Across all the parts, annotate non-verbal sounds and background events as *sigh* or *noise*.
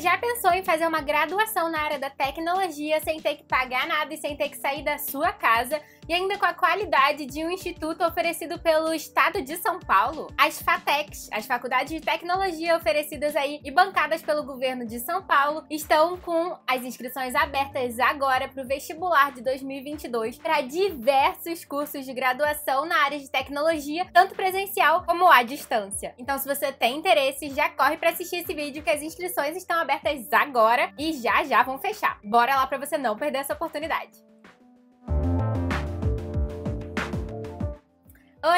já pensou em fazer uma graduação na área da tecnologia sem ter que pagar nada e sem ter que sair da sua casa? e ainda com a qualidade de um instituto oferecido pelo Estado de São Paulo, as FATECs, as faculdades de tecnologia oferecidas aí e bancadas pelo governo de São Paulo, estão com as inscrições abertas agora para o vestibular de 2022 para diversos cursos de graduação na área de tecnologia, tanto presencial como à distância. Então, se você tem interesse, já corre para assistir esse vídeo que as inscrições estão abertas agora e já já vão fechar. Bora lá para você não perder essa oportunidade.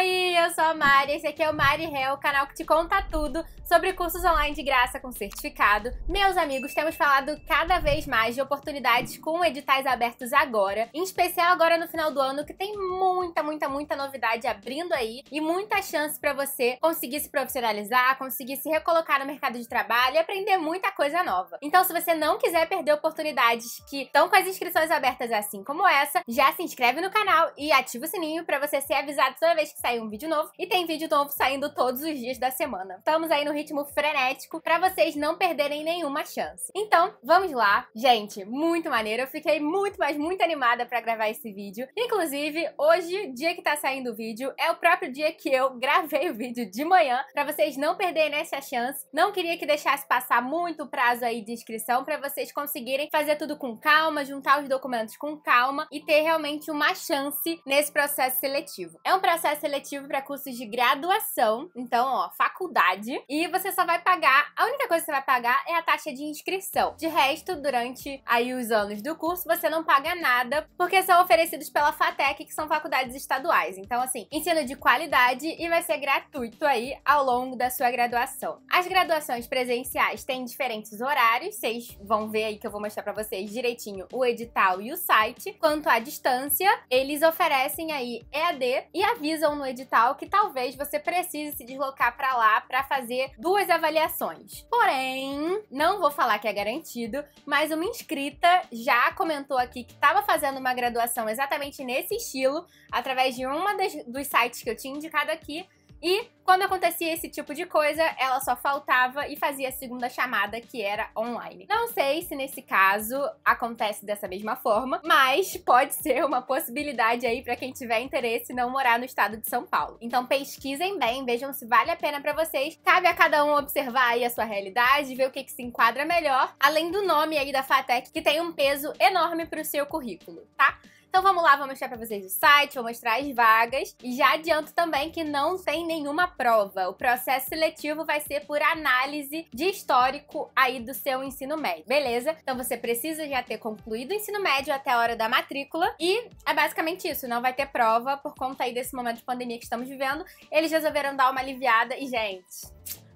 Oi, eu sou a Mari, esse aqui é o Mari Hell, o canal que te conta tudo sobre cursos online de graça com certificado. Meus amigos, temos falado cada vez mais de oportunidades com editais abertos agora, em especial agora no final do ano, que tem muita, muita, muita novidade abrindo aí e muita chance para você conseguir se profissionalizar, conseguir se recolocar no mercado de trabalho e aprender muita coisa nova. Então, se você não quiser perder oportunidades que estão com as inscrições abertas assim como essa, já se inscreve no canal e ativa o sininho para você ser avisado toda vez que sair um vídeo novo e tem vídeo novo saindo todos os dias da semana. Estamos aí no ritmo frenético para vocês não perderem nenhuma chance. Então, vamos lá. Gente, muito maneiro. Eu fiquei muito, mas muito animada para gravar esse vídeo. Inclusive, hoje, dia que tá saindo o vídeo, é o próprio dia que eu gravei o vídeo de manhã para vocês não perderem essa chance. Não queria que deixasse passar muito prazo aí de inscrição para vocês conseguirem fazer tudo com calma, juntar os documentos com calma e ter realmente uma chance nesse processo seletivo. É um processo seletivo seletivo para cursos de graduação, então, ó, faculdade, e você só vai pagar, a única coisa que você vai pagar é a taxa de inscrição. De resto, durante aí os anos do curso, você não paga nada, porque são oferecidos pela FATEC, que são faculdades estaduais. Então, assim, ensino de qualidade e vai ser gratuito aí ao longo da sua graduação. As graduações presenciais têm diferentes horários, vocês vão ver aí que eu vou mostrar para vocês direitinho o edital e o site. Quanto à distância, eles oferecem aí EAD e avisam no edital que talvez você precise se deslocar para lá para fazer duas avaliações. Porém, não vou falar que é garantido, mas uma inscrita já comentou aqui que estava fazendo uma graduação exatamente nesse estilo, através de uma dos sites que eu tinha indicado aqui e quando acontecia esse tipo de coisa, ela só faltava e fazia a segunda chamada, que era online. Não sei se nesse caso acontece dessa mesma forma, mas pode ser uma possibilidade aí para quem tiver interesse não morar no estado de São Paulo. Então pesquisem bem, vejam se vale a pena para vocês. Cabe a cada um observar aí a sua realidade, ver o que, que se enquadra melhor, além do nome aí da FATEC, que tem um peso enorme para o seu currículo, tá? Então vamos lá, vou mostrar pra vocês o site, vou mostrar as vagas. E já adianto também que não tem nenhuma prova. O processo seletivo vai ser por análise de histórico aí do seu ensino médio, beleza? Então você precisa já ter concluído o ensino médio até a hora da matrícula. E é basicamente isso, não vai ter prova por conta aí desse momento de pandemia que estamos vivendo. Eles resolveram dar uma aliviada e, gente,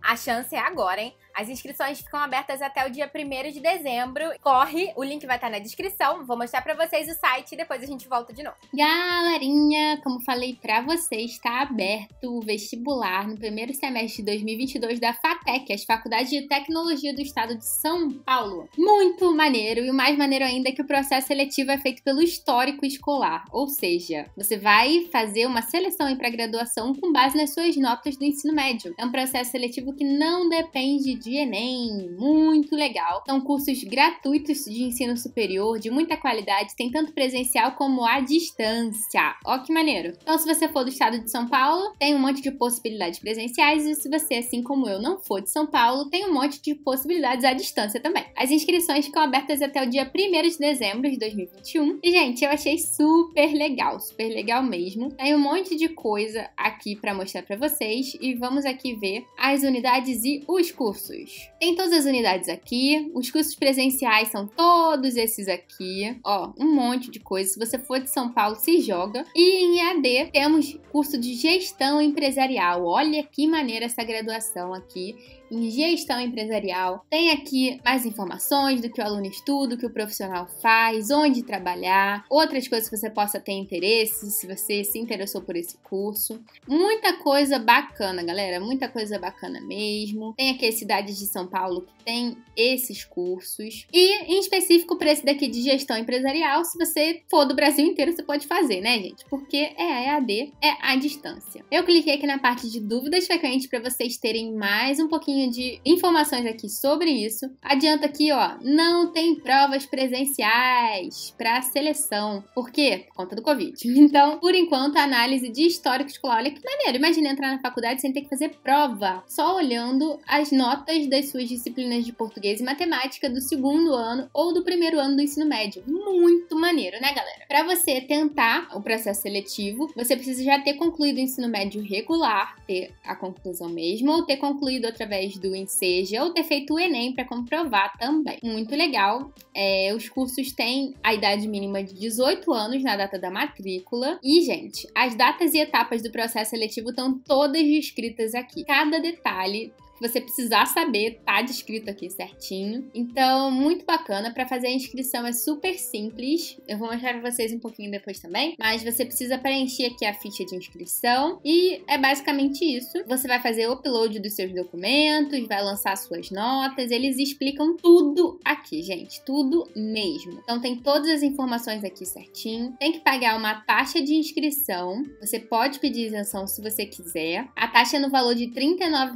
a chance é agora, hein? As inscrições ficam abertas até o dia 1 de dezembro. Corre, o link vai estar na descrição. Vou mostrar para vocês o site e depois a gente volta de novo. Galerinha, como falei para vocês, está aberto o vestibular no primeiro semestre de 2022 da FATEC, as Faculdades de Tecnologia do Estado de São Paulo. Muito maneiro e o mais maneiro ainda é que o processo seletivo é feito pelo histórico escolar, ou seja, você vai fazer uma seleção para graduação com base nas suas notas do ensino médio. É um processo seletivo que não depende de Enem, muito legal. São cursos gratuitos de ensino superior, de muita qualidade, tem tanto presencial como à distância. Ó que maneiro. Então se você for do estado de São Paulo, tem um monte de possibilidades presenciais e se você, assim como eu, não for de São Paulo, tem um monte de possibilidades à distância também. As inscrições ficam abertas até o dia 1 de dezembro de 2021. E gente, eu achei super legal, super legal mesmo. Tem um monte de coisa aqui para mostrar para vocês e vamos aqui ver as unidades e os cursos cursos. Tem todas as unidades aqui. Os cursos presenciais são todos esses aqui. Ó, um monte de coisa. Se você for de São Paulo, se joga. E em EAD temos curso de gestão empresarial. Olha que maneira essa graduação aqui em gestão empresarial. Tem aqui mais informações do que o aluno estuda, o que o profissional faz, onde trabalhar, outras coisas que você possa ter interesse, se você se interessou por esse curso. Muita coisa bacana, galera, muita coisa bacana mesmo. Tem aqui esse cidades cidades de São Paulo que tem esses cursos. E, em específico, para esse daqui de gestão empresarial, se você for do Brasil inteiro, você pode fazer, né, gente? Porque é a EAD, é a distância. Eu cliquei aqui na parte de dúvidas frequentes para vocês terem mais um pouquinho de informações aqui sobre isso. Adianta aqui, ó, não tem provas presenciais para seleção. Por quê? Por conta do Covid. *laughs* Então, por enquanto, a análise de histórico escolar. Olha que maneiro. Imagina entrar na faculdade sem ter que fazer prova, só olhando as notas das suas disciplinas de português e matemática do segundo ano ou do primeiro ano do ensino médio. Muito maneiro, né, galera? Para você tentar o processo seletivo, você precisa já ter concluído o ensino médio regular, ter a conclusão mesmo, ou ter concluído através do INSEJA, ou ter feito o Enem para comprovar também. Muito legal. É, os cursos têm a idade mínima de 18 anos na data da matrícula. E, gente, as datas e etapas do processo seletivo estão todas descritas aqui. Cada detalhe você precisar saber tá descrito aqui certinho. Então, muito bacana. Para fazer a inscrição é super simples. Eu vou mostrar para vocês um pouquinho depois também. Mas você precisa preencher aqui a ficha de inscrição e é basicamente isso. Você vai fazer o upload dos seus documentos, vai lançar suas notas. Eles explicam tudo aqui, gente. Tudo mesmo. Então, tem todas as informações aqui certinho. Tem que pagar uma taxa de inscrição. Você pode pedir isenção se você quiser. A taxa é no valor de R$ 39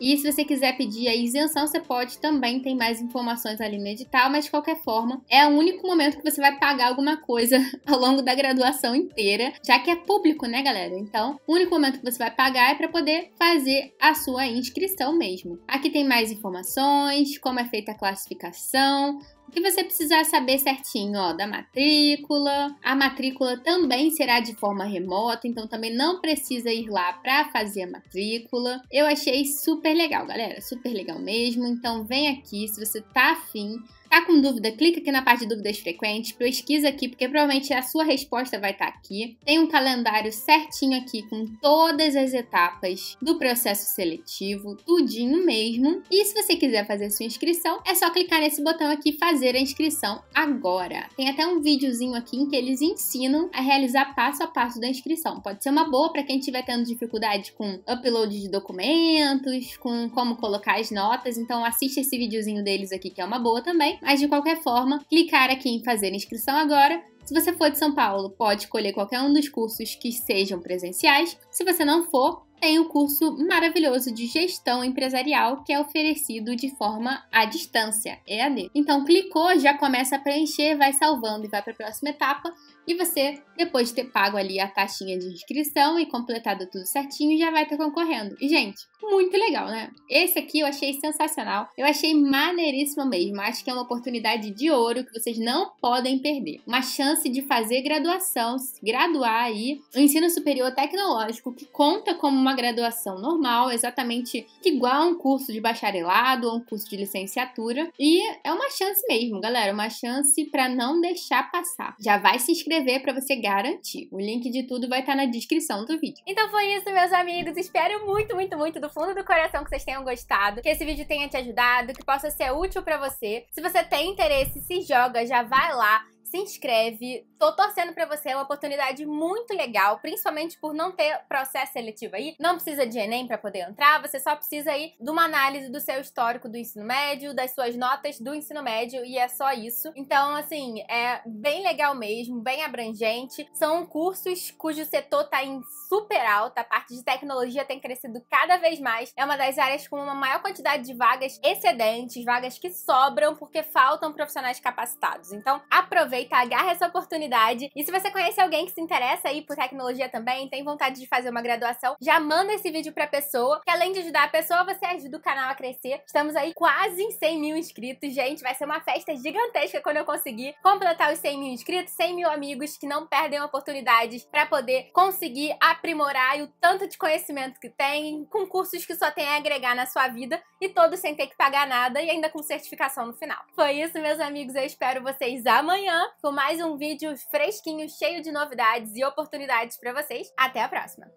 e e se você quiser pedir a isenção, você pode também, tem mais informações ali no edital, mas de qualquer forma, é o único momento que você vai pagar alguma coisa *laughs* ao longo da graduação inteira, já que é público, né, galera? Então, o único momento que você vai pagar é para poder fazer a sua inscrição mesmo. Aqui tem mais informações, como é feita a classificação, o que você precisar saber certinho, ó, da matrícula. A matrícula também será de forma remota, então também não precisa ir lá para fazer a matrícula. Eu achei super legal, galera, super legal mesmo. Então vem aqui se você tá afim Tá com dúvida? Clica aqui na parte de dúvidas frequentes, pesquisa aqui, porque provavelmente a sua resposta vai estar tá aqui. Tem um calendário certinho aqui com todas as etapas do processo seletivo, tudinho mesmo. E se você quiser fazer sua inscrição, é só clicar nesse botão aqui fazer a inscrição agora. Tem até um videozinho aqui em que eles ensinam a realizar passo a passo da inscrição. Pode ser uma boa para quem estiver tendo dificuldade com upload de documentos, com como colocar as notas, então assiste esse videozinho deles aqui que é uma boa também mas de qualquer forma, clicar aqui em fazer inscrição agora se você for de São Paulo, pode escolher qualquer um dos cursos que sejam presenciais. Se você não for, tem o um curso maravilhoso de gestão empresarial que é oferecido de forma à distância, EAD. Então, clicou, já começa a preencher, vai salvando e vai para a próxima etapa. E você, depois de ter pago ali a taxinha de inscrição e completado tudo certinho, já vai estar tá concorrendo. E, gente, muito legal, né? Esse aqui eu achei sensacional. Eu achei maneiríssimo mesmo. Acho que é uma oportunidade de ouro que vocês não podem perder. Uma chance de fazer graduação, graduar aí no ensino superior tecnológico, que conta como uma graduação normal, exatamente igual a um curso de bacharelado ou um curso de licenciatura. E é uma chance mesmo, galera. Uma chance para não deixar passar. Já vai se inscrever inscrever para você garantir. O link de tudo vai estar tá na descrição do vídeo. Então foi isso, meus amigos. Espero muito, muito, muito do fundo do coração que vocês tenham gostado, que esse vídeo tenha te ajudado, que possa ser útil para você. Se você tem interesse, se joga, já vai lá, se inscreve, Tô torcendo para você, é uma oportunidade muito legal, principalmente por não ter processo seletivo aí. Não precisa de Enem para poder entrar, você só precisa aí de uma análise do seu histórico do ensino médio, das suas notas do ensino médio e é só isso. Então, assim, é bem legal mesmo, bem abrangente. São cursos cujo setor tá em super alta, a parte de tecnologia tem crescido cada vez mais. É uma das áreas com uma maior quantidade de vagas excedentes, vagas que sobram porque faltam profissionais capacitados. Então, aproveita, agarra essa oportunidade e se você conhece alguém que se interessa aí por tecnologia também, tem vontade de fazer uma graduação, já manda esse vídeo pra pessoa, que além de ajudar a pessoa, você ajuda o canal a crescer. Estamos aí quase em 100 mil inscritos, gente. Vai ser uma festa gigantesca quando eu conseguir completar os 100 mil inscritos, 100 mil amigos que não perdem oportunidades para poder conseguir aprimorar e o tanto de conhecimento que tem, com cursos que só tem a agregar na sua vida e todos sem ter que pagar nada e ainda com certificação no final. Foi isso, meus amigos. Eu espero vocês amanhã com mais um vídeo fresquinho, cheio de novidades e oportunidades para vocês. Até a próxima!